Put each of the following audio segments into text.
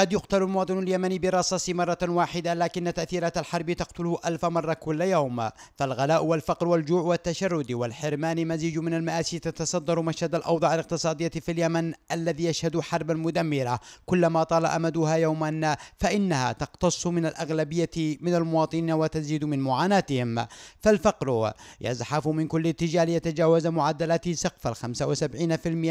قد يقتل المواطن اليمني بالرصاص مرة واحدة لكن تأثيرات الحرب تقتله ألف مرة كل يوم فالغلاء والفقر والجوع والتشرد والحرمان مزيج من المآسي تتصدر مشهد الأوضاع الاقتصادية في اليمن الذي يشهد حربا مدمرة كلما طال أمدها يوما فإنها تقتص من الأغلبية من المواطنين وتزيد من معاناتهم فالفقر يزحف من كل اتجاه ليتجاوز معدلات سقف ال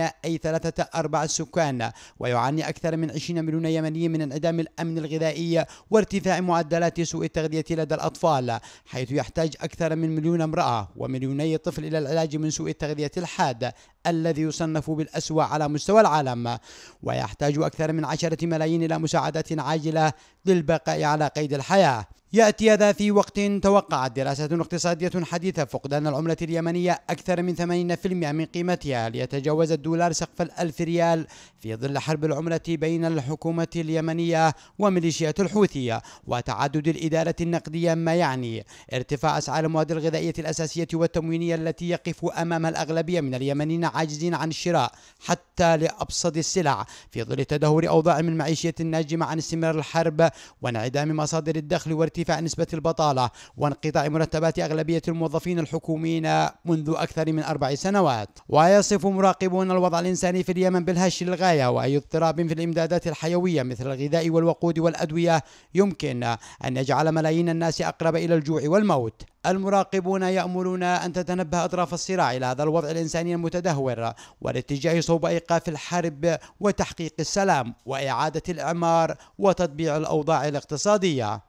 75% أي ثلاثة أرباع السكان ويعاني أكثر من 20 مليون يمني العالية من انعدام الأمن الغذائي وارتفاع معدلات سوء التغذية لدى الأطفال حيث يحتاج أكثر من مليون امرأة ومليوني طفل إلى العلاج من سوء التغذية الحاد الذي يصنف بالأسوأ على مستوى العالم ويحتاج أكثر من عشرة ملايين إلى مساعدات عاجلة للبقاء على قيد الحياة يأتي هذا في وقت توقعت دراسة اقتصادية حديثة فقدان العملة اليمنية أكثر من 80% من قيمتها ليتجاوز الدولار سقف الألف ريال في ظل حرب العملة بين الحكومة اليمنية وميليشيات الحوثية وتعدد الإدارة النقدية ما يعني ارتفاع أسعار المواد الغذائية الأساسية والتموينية التي يقف أمام الأغلبية من اليمنيين عاجزين عن الشراء حتى لأبسط السلع في ظل تدهور أوضاع من معيشية الناجمة عن استمرار الحرب وانعدام مصادر الدخل وارتفاع نسبة البطالة وانقطاع مرتبات أغلبية الموظفين الحكوميين منذ أكثر من أربع سنوات ويصف مراقبون الوضع الإنساني في اليمن بالهش للغاية وأي اضطراب في الإمدادات الحيوية مثل الغذاء والوقود والأدوية يمكن أن يجعل ملايين الناس أقرب إلى الجوع والموت المراقبون يأملون أن تتنبه أطراف الصراع إلى هذا الوضع الإنساني المتدهور والاتجاه صوب إيقاف الحرب وتحقيق السلام وإعادة الإعمار وتطبيع الأوضاع الاقتصادية